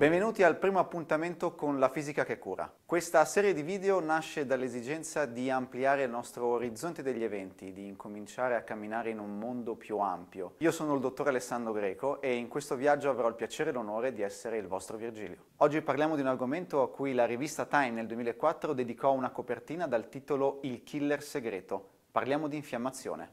Benvenuti al primo appuntamento con la fisica che cura. Questa serie di video nasce dall'esigenza di ampliare il nostro orizzonte degli eventi, di incominciare a camminare in un mondo più ampio. Io sono il dottor Alessandro Greco e in questo viaggio avrò il piacere e l'onore di essere il vostro Virgilio. Oggi parliamo di un argomento a cui la rivista Time nel 2004 dedicò una copertina dal titolo Il killer segreto. Parliamo di infiammazione.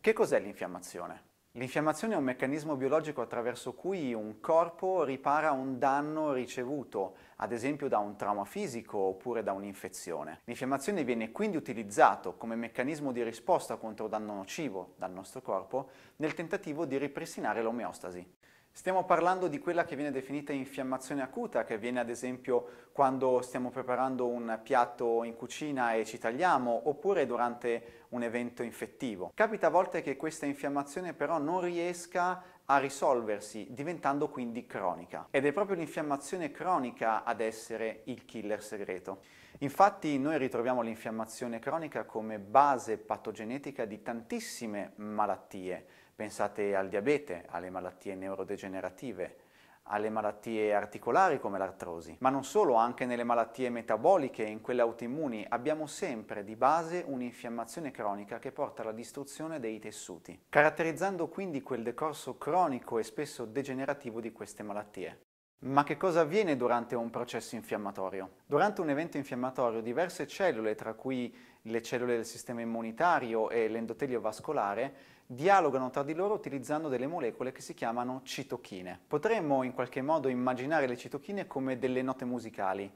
Che cos'è l'infiammazione? L'infiammazione è un meccanismo biologico attraverso cui un corpo ripara un danno ricevuto, ad esempio da un trauma fisico oppure da un'infezione. L'infiammazione viene quindi utilizzato come meccanismo di risposta contro danno nocivo dal nostro corpo nel tentativo di ripristinare l'omeostasi. Stiamo parlando di quella che viene definita infiammazione acuta, che avviene ad esempio quando stiamo preparando un piatto in cucina e ci tagliamo, oppure durante un evento infettivo. Capita a volte che questa infiammazione però non riesca a risolversi, diventando quindi cronica. Ed è proprio l'infiammazione cronica ad essere il killer segreto. Infatti noi ritroviamo l'infiammazione cronica come base patogenetica di tantissime malattie. Pensate al diabete, alle malattie neurodegenerative, alle malattie articolari come l'artrosi, ma non solo, anche nelle malattie metaboliche e in quelle autoimmuni abbiamo sempre di base un'infiammazione cronica che porta alla distruzione dei tessuti, caratterizzando quindi quel decorso cronico e spesso degenerativo di queste malattie. Ma che cosa avviene durante un processo infiammatorio? Durante un evento infiammatorio diverse cellule, tra cui le cellule del sistema immunitario e l'endotelio vascolare, dialogano tra di loro utilizzando delle molecole che si chiamano citochine. Potremmo in qualche modo immaginare le citochine come delle note musicali.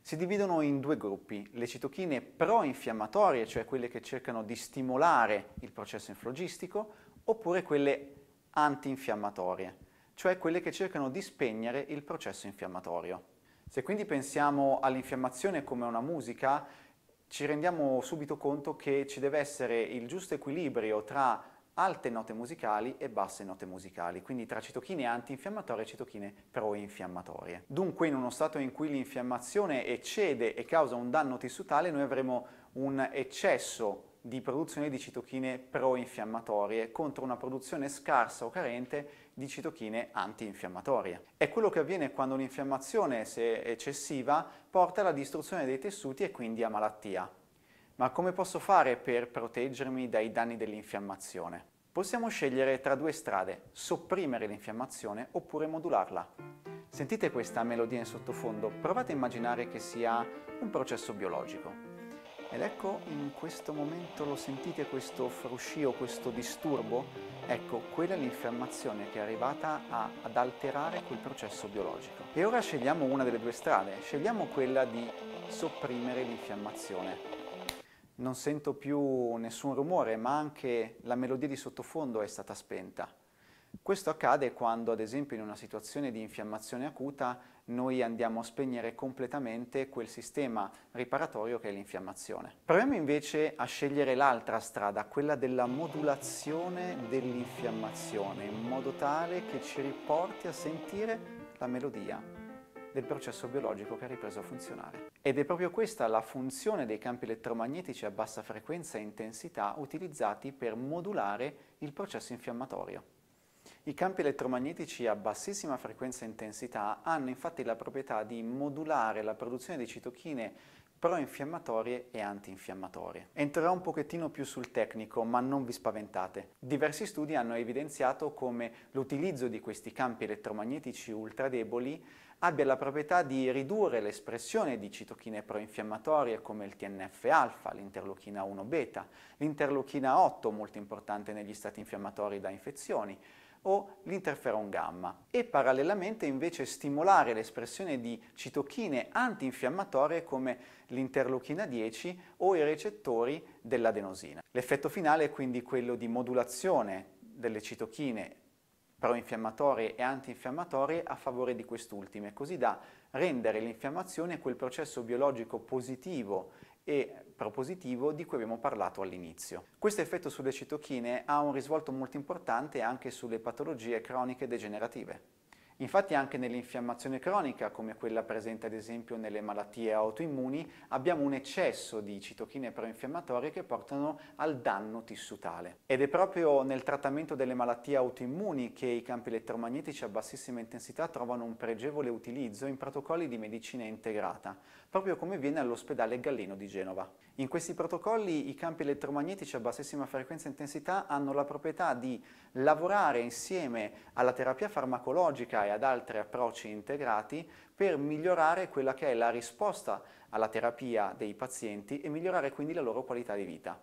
Si dividono in due gruppi, le citochine pro-infiammatorie, cioè quelle che cercano di stimolare il processo inflogistico, oppure quelle anti-infiammatorie cioè quelle che cercano di spegnere il processo infiammatorio. Se quindi pensiamo all'infiammazione come una musica, ci rendiamo subito conto che ci deve essere il giusto equilibrio tra alte note musicali e basse note musicali, quindi tra citochine antinfiammatorie e citochine proinfiammatorie. Dunque in uno stato in cui l'infiammazione eccede e causa un danno tissutale noi avremo un eccesso di produzione di citochine pro-infiammatorie contro una produzione scarsa o carente di citochine antinfiammatorie. È quello che avviene quando l'infiammazione, se eccessiva, porta alla distruzione dei tessuti e quindi a malattia. Ma come posso fare per proteggermi dai danni dell'infiammazione? Possiamo scegliere tra due strade, sopprimere l'infiammazione oppure modularla. Sentite questa melodia in sottofondo, provate a immaginare che sia un processo biologico. Ed ecco in questo momento lo sentite questo fruscio, questo disturbo? Ecco, quella è l'infiammazione che è arrivata a, ad alterare quel processo biologico. E ora scegliamo una delle due strade, scegliamo quella di sopprimere l'infiammazione. Non sento più nessun rumore, ma anche la melodia di sottofondo è stata spenta. Questo accade quando, ad esempio, in una situazione di infiammazione acuta noi andiamo a spegnere completamente quel sistema riparatorio che è l'infiammazione. Proviamo invece a scegliere l'altra strada, quella della modulazione dell'infiammazione, in modo tale che ci riporti a sentire la melodia del processo biologico che ha ripreso a funzionare. Ed è proprio questa la funzione dei campi elettromagnetici a bassa frequenza e intensità utilizzati per modulare il processo infiammatorio. I campi elettromagnetici a bassissima frequenza e intensità hanno infatti la proprietà di modulare la produzione di citochine pro-infiammatorie e antinfiammatorie. Entrerò un pochettino più sul tecnico, ma non vi spaventate. Diversi studi hanno evidenziato come l'utilizzo di questi campi elettromagnetici ultradeboli abbia la proprietà di ridurre l'espressione di citochine pro-infiammatorie come il TNF-alfa, l'interleuchina 1-beta, l'interleuchina 8 molto importante negli stati infiammatori da infezioni, o l'interferon gamma e parallelamente invece stimolare l'espressione di citochine antinfiammatorie come l'interleuchina 10 o i recettori dell'adenosina. L'effetto finale è quindi quello di modulazione delle citochine proinfiammatorie e antinfiammatorie a favore di quest'ultime, così da rendere l'infiammazione quel processo biologico positivo e propositivo di cui abbiamo parlato all'inizio. Questo effetto sulle citochine ha un risvolto molto importante anche sulle patologie croniche degenerative. Infatti anche nell'infiammazione cronica, come quella presente ad esempio nelle malattie autoimmuni, abbiamo un eccesso di citochine proinfiammatorie che portano al danno tissutale. Ed è proprio nel trattamento delle malattie autoimmuni che i campi elettromagnetici a bassissima intensità trovano un pregevole utilizzo in protocolli di medicina integrata, proprio come avviene all'ospedale Gallino di Genova. In questi protocolli i campi elettromagnetici a bassissima frequenza e intensità hanno la proprietà di lavorare insieme alla terapia farmacologica e ad altri approcci integrati per migliorare quella che è la risposta alla terapia dei pazienti e migliorare quindi la loro qualità di vita.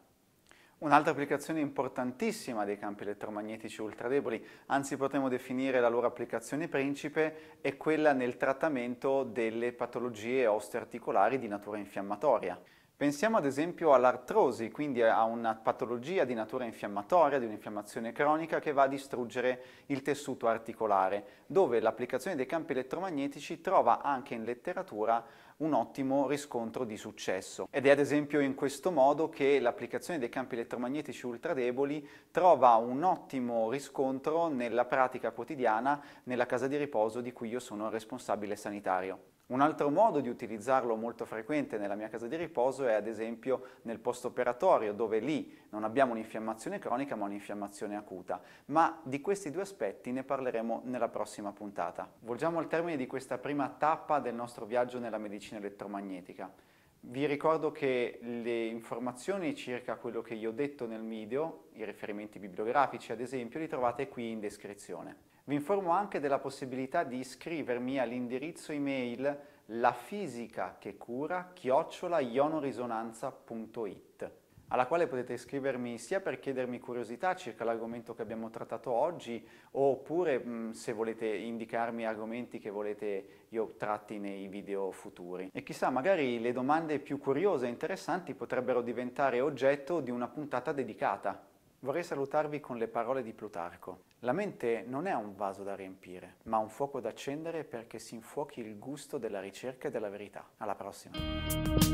Un'altra applicazione importantissima dei campi elettromagnetici ultradeboli, anzi potremmo definire la loro applicazione principe, è quella nel trattamento delle patologie osteoarticolari di natura infiammatoria. Pensiamo ad esempio all'artrosi, quindi a una patologia di natura infiammatoria, di un'infiammazione cronica che va a distruggere il tessuto articolare, dove l'applicazione dei campi elettromagnetici trova anche in letteratura un ottimo riscontro di successo. Ed è ad esempio in questo modo che l'applicazione dei campi elettromagnetici ultradeboli trova un ottimo riscontro nella pratica quotidiana nella casa di riposo di cui io sono responsabile sanitario. Un altro modo di utilizzarlo molto frequente nella mia casa di riposo è ad esempio nel post operatorio, dove lì non abbiamo un'infiammazione cronica ma un'infiammazione acuta. Ma di questi due aspetti ne parleremo nella prossima puntata. Volgiamo al termine di questa prima tappa del nostro viaggio nella medicina medicina elettromagnetica. Vi ricordo che le informazioni circa quello che io ho detto nel video, i riferimenti bibliografici ad esempio, li trovate qui in descrizione. Vi informo anche della possibilità di iscrivermi all'indirizzo email la fisica che cura chiocciola alla quale potete scrivermi sia per chiedermi curiosità circa l'argomento che abbiamo trattato oggi, oppure se volete indicarmi argomenti che volete io tratti nei video futuri. E chissà, magari le domande più curiose e interessanti potrebbero diventare oggetto di una puntata dedicata. Vorrei salutarvi con le parole di Plutarco. La mente non è un vaso da riempire, ma un fuoco da accendere perché si infuochi il gusto della ricerca e della verità. Alla prossima!